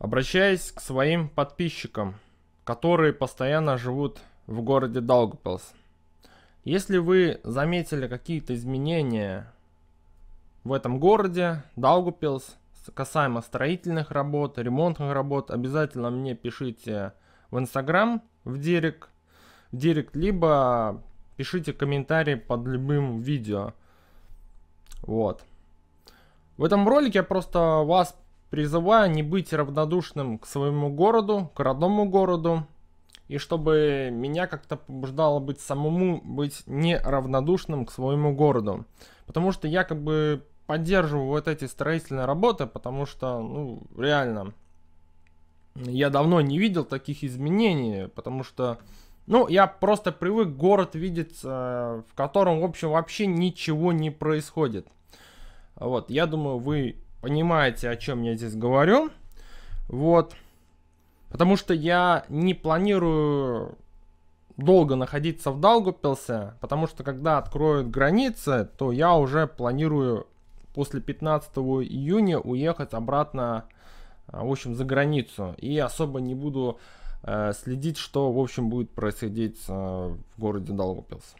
Обращаясь к своим подписчикам, которые постоянно живут в городе Далгопилс. Если вы заметили какие-то изменения в этом городе, Далгопилс, касаемо строительных работ, ремонтных работ, обязательно мне пишите в Инстаграм, в Директ, в Директ, либо пишите комментарии под любым видео. Вот. В этом ролике я просто вас Призываю не быть равнодушным к своему городу, к родному городу, и чтобы меня как-то побуждало быть самому, быть неравнодушным к своему городу. Потому что я как бы поддерживаю вот эти строительные работы, потому что, ну, реально, я давно не видел таких изменений, потому что, ну, я просто привык город видеть, э, в котором, в общем, вообще ничего не происходит. Вот, я думаю, вы понимаете, о чем я здесь говорю. Вот. Потому что я не планирую долго находиться в Далгопилсе, потому что когда откроют границы, то я уже планирую после 15 июня уехать обратно, а, в общем, за границу. И особо не буду э, следить, что, в общем, будет происходить э, в городе Далгопилс.